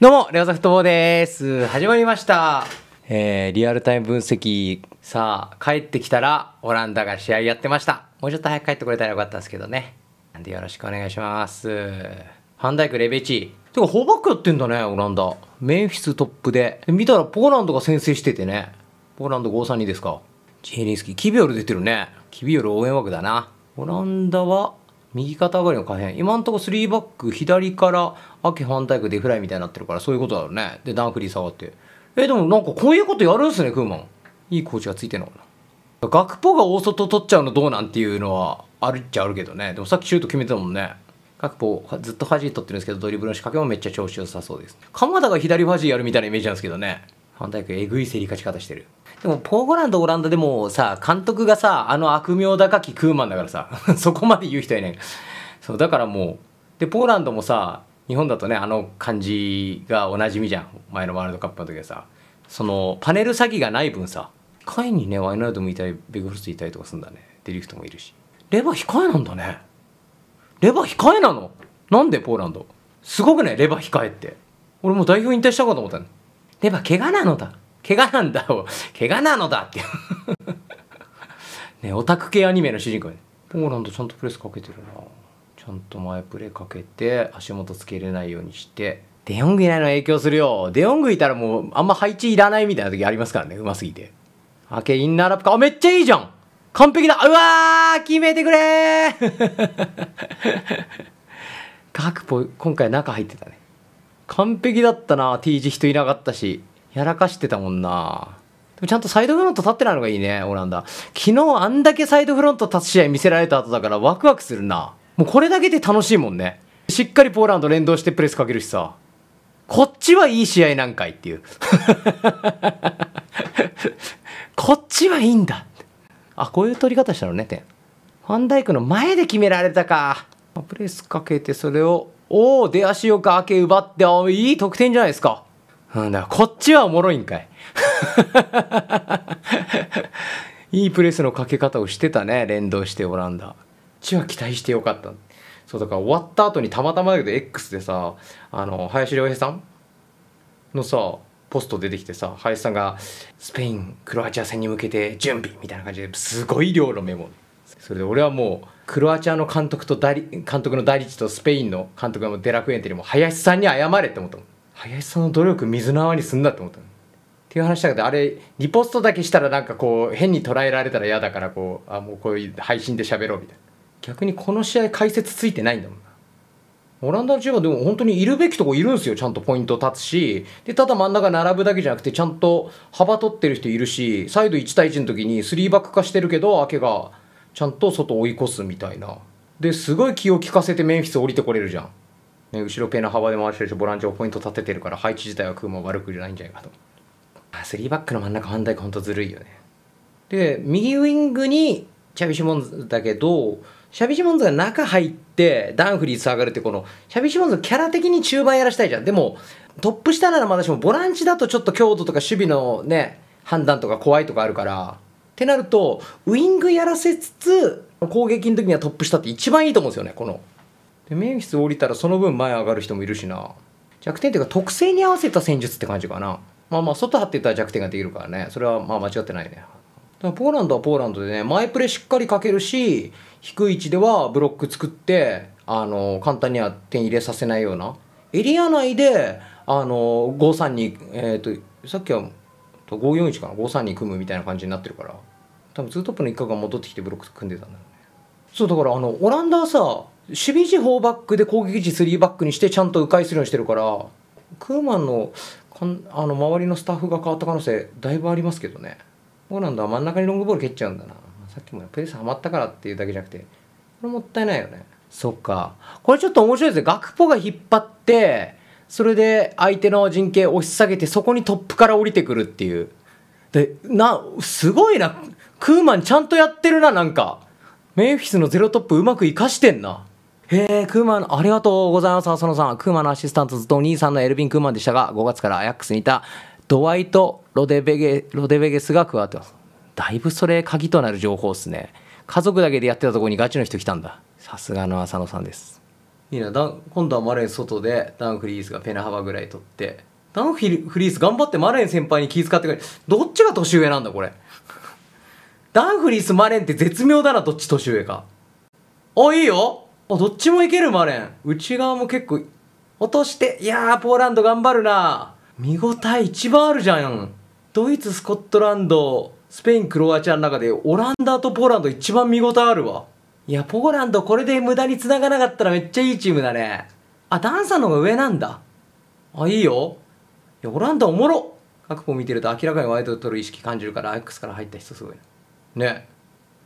どうも、レオザフトボーです。始まりました。えー、リアルタイム分析。さあ、帰ってきたら、オランダが試合やってました。もうちょっと早く帰ってくれたらよかったんですけどね。なんでよろしくお願いします。ハンダイク、レベチ。てか、ホーバックやってんだね、オランダ。メンフィストップで。見たら、ポーランドが先制しててね。ポーランド532ですか。ジェリンスキー、キビオル出てるね。キビオル応援枠だな。オランダは、右肩上がりの可変今んとこ3バック左から秋反対区でフライみたいになってるからそういうことだろうねでダンフリー下がってえでもなんかこういうことやるんすねクーマンいいコーチがついてんのかな学ポが大外取っちゃうのどうなんていうのはあるっちゃあるけどねでもさっきシュート決めてたもんね学ポずっとファジー取ってるんですけどドリブルの仕掛けもめっちゃ調子良さそうです鎌田が左ファジーやるみたいなイメージなんですけどね反対えぐい競り勝ち方してる。でも、ポーランド、オランダでもさ、監督がさ、あの悪名高きクーマンだからさ、そこまで言う人いない。そう、だからもう、で、ポーランドもさ、日本だとね、あの感じがおなじみじゃん。前のワールドカップの時はさ、その、パネル詐欺がない分さ、下位にね、ワイナルドもいたり、ベグフルスいたりとかするんだね。デリフトもいるし。レバー控えなんだね。レバー控えなのなんでポーランドすごくね、レバー控えって。俺もう代表引退したかと思ったの、ね。では怪我なのだ怪我なんだを怪我なのだってねオタク系アニメの主人公ポーランドちゃんとプレスかけてるなちゃんと前プレかけて足元つけれないようにしてデヨングいないの影響するよデヨングいたらもうあんま配置いらないみたいな時ありますからねうますぎてあけインナーラップかあめっちゃいいじゃん完璧だうわー決めてくれー 各ポ今回中入ってたね完璧だったな T 字人いなかったしやらかしてたもんなでもちゃんとサイドフロント立ってないのがいいねオランダ昨日あんだけサイドフロント立つ試合見せられた後だからワクワクするなもうこれだけで楽しいもんねしっかりポーランド連動してプレスかけるしさこっちはいい試合なんかいっていう こっちはいいんだあこういう取り方したのね点ファンダイクの前で決められたかプレスかけてそれをおお出足よく明け奪ってあいい得点じゃないですかなんだこっちはおもろいんかい いいプレスのかけ方をしてたね連動してオランダこっちは期待してよかったそうだから終わった後にたまたまだけど X でさあの林亮平さんのさポスト出てきてさ林さんがスペインクロアチア戦に向けて準備みたいな感じですごい量のメモそれで俺はもうクロアチアの監督と代理監督の代理地とスペインの監督のデラクエンテにも林さんに謝れって思った林さんの努力水の泡にすんなって思ったっていう話だけどあれリポストだけしたらなんかこう変に捉えられたら嫌だからこうあもうこういう配信で喋ろうみたいな逆にこの試合解説ついてないんだもんなオランダのチームはでも本当にいるべきとこいるんですよちゃんとポイント立つしでただ真ん中並ぶだけじゃなくてちゃんと幅取ってる人いるしサイド1対1の時に3バック化してるけど明けがちゃんと外追い越すみたいなですごい気を利かせてメンフィス降りてこれるじゃん、ね、後ろペナ幅で回してるしボランチをポイント立ててるから配置自体は空も悪くじゃないんじゃないかと3バックの真ん中ファンダイクほんとずるいよねで右ウイングにチャビシモンズだけどシャビシモンズが中入ってダンフリーズ上がるってこのシャビシモンズキャラ的に中盤やらしたいじゃんでもトップ下ならまだしもボランチだとちょっと強度とか守備のね判断とか怖いとかあるからってなるとウイングやらせつつ攻撃の時にはトップ下って一番いいと思うんですよねこの。でメンフィス降りたらその分前上がる人もいるしな弱点っていうか特性に合わせた戦術って感じかなまあまあ外張ってたら弱点ができるからねそれはまあ間違ってないねだからポーランドはポーランドでね前プレしっかりかけるし低い位置ではブロック作ってあの簡単には点入れさせないようなエリア内であの5 3にえっ、ー、とさっきは541かな5 3に組むみたいな感じになってるから多分ツートップの一角が戻ってきてブロック組んでたんだよねそうだからあのオランダはさ守備時4バックで攻撃時3バックにしてちゃんと迂回するようにしてるからクーマンのかんあの周りのスタッフが変わった可能性だいぶありますけどねオランダは真ん中にロングボール蹴っちゃうんだなさっきもプレスハマったからっていうだけじゃなくてこれもったいないよねそっかこれちょっと面白いですねガクポが引っ張ってそれで相手の陣形押し下げてそこにトップから降りてくるっていうでなすごいなクーマンちゃんとやってるな、なんか。メンフィスのゼロトップうまく生かしてんな。へえ、クーマン、ありがとうございます、浅野さん。クーマンのアシスタントずっとお兄さんのエルヴィン・クーマンでしたが、5月からアヤックスにいたドワイト・ロデベゲロデベゲスが加わってます。だいぶそれ鍵となる情報っすね。家族だけでやってたとこにガチの人来たんだ。さすがの浅野さんです。いいな、今度はマレン外でダン・フリースがペナ幅ぐらい取って、ダン・フリース頑張ってマレン先輩に気遣ってくれ。どっちが年上なんだ、これ。ダンフリース、マレンって絶妙だな、どっち年上か。あ、いいよあ、どっちもいける、マレン。内側も結構、落として、いやー、ポーランド頑張るな。見応え一番あるじゃん。ドイツ、スコットランド、スペイン、クロアチアの中で、オランダとポーランド一番見応えあるわ。いや、ポーランドこれで無駄に繋がなかったらめっちゃいいチームだね。あ、ダンサーの方が上なんだ。あ、いいよ。いや、オランダおもろ各方見てると明らかにワイドを取る意識感じるから、X から入った人すごいな。ね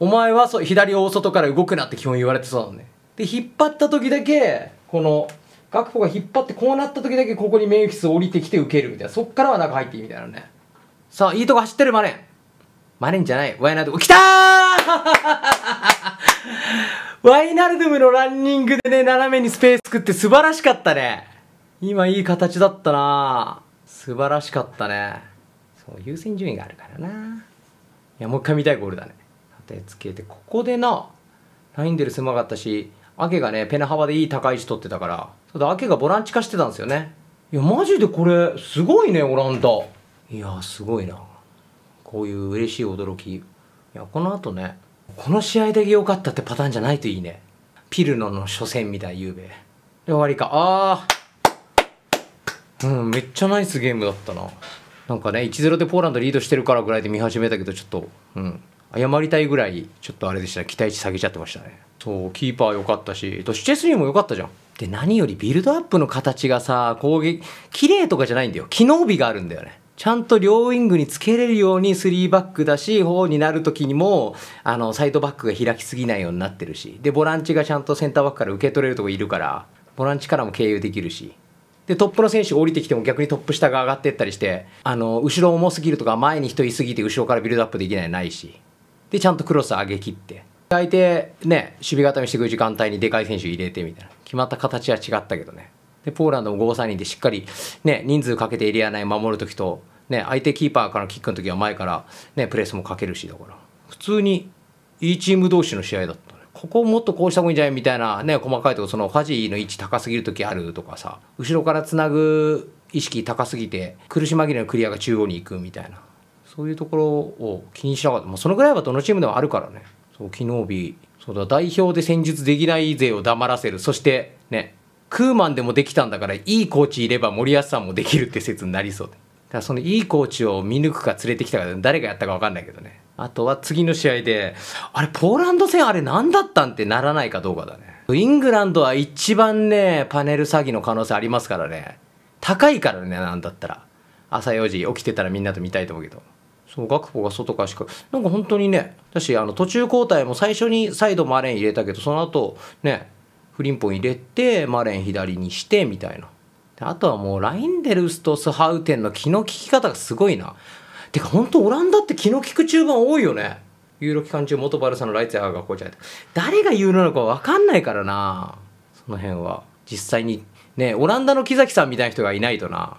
お前はそう左大外から動くなって基本言われてそうだねで引っ張った時だけこの学歩が引っ張ってこうなった時だけここにメンフィス降りてきて受けるみたいなそっからは中入っていいみたいなねさあいいとこ走ってるマネンマネンじゃないワイナルドム来たー ワイナルドムのランニングでね斜めにスペース作って素晴らしかったね今いい形だったな素晴らしかったねそう優先順位があるからなやもう一回見たいゴールだね立てつけてここでなラインデル狭かったしアケがねペナ幅でいい高い位置取ってたからただアケがボランチ化してたんですよねいやマジでこれすごいねオランダいやすごいなこういう嬉しい驚きいやこのあとねこの試合だけ良かったってパターンじゃないといいねピルノの初戦みたいゆうべで終わりかああうんめっちゃナイスゲームだったななんかね1-0でポーランドリードしてるからぐらいで見始めたけどちょっと、うん、謝りたいぐらいちょっとあれでした期待値下げちゃってましたねそうキーパー良かったしとシュチェスリーも良かったじゃんで何よりビルドアップの形がさ攻撃綺麗とかじゃないんだよ機能美があるんだよねちゃんと両ウィングにつけれるように3バックだし、方になる時にも、あの、サイドバックが開きすぎないようになってるし、で、ボランチがちゃんとセンターバックから受け取れるとこいるから、ボランチからも経由できるし、でトップの選手が降りてきても逆にトップ下が上がっていったりしてあの後ろ重すぎるとか前に人いすぎて後ろからビルドアップできないないしでちゃんとクロス上げきって相手ね守備固めしてくる時間帯にでかい選手入れてみたいな決まった形は違ったけどねでポーランドも5三人でしっかり、ね、人数かけてエリア内守る時と、ね、相手キーパーからのキックの時は前から、ね、プレスもかけるしだから普通にいいチーム同士の試合だったここもっとこうした方がいいんじゃないみたいなね細かいとこそのファジーの位置高すぎる時あるとかさ後ろからつなぐ意識高すぎて苦し紛れのクリアが中央に行くみたいなそういうところを気にしなかった、もうそのぐらいはどのチームでもあるからねそう昨日日そうだ代表で戦術できない勢を黙らせるそしてねクーマンでもできたんだからいいコーチいれば森保さんもできるって説になりそうで。だそのいいコーチを見抜くか連れてきたか誰がやったか分かんないけどねあとは次の試合であれポーランド戦あれ何だったんってならないかどうかだねイングランドは一番ねパネル詐欺の可能性ありますからね高いからねなんだったら朝4時起きてたらみんなと見たいと思うけどそう学歩が外かしかなんか本当にねだしあの途中交代も最初にサイドマレン入れたけどその後ねフリンポン入れてマレン左にしてみたいなであとはもうラインデルスとスハウテンの気の利き方がすごいなてか本当オランダって気の利く中盤多いよねユーロ期間中元バルサのライツヤーがこうじゃない誰が言うなのか分かんないからなその辺は実際にねオランダの木崎さんみたいな人がいないとな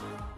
Thank you.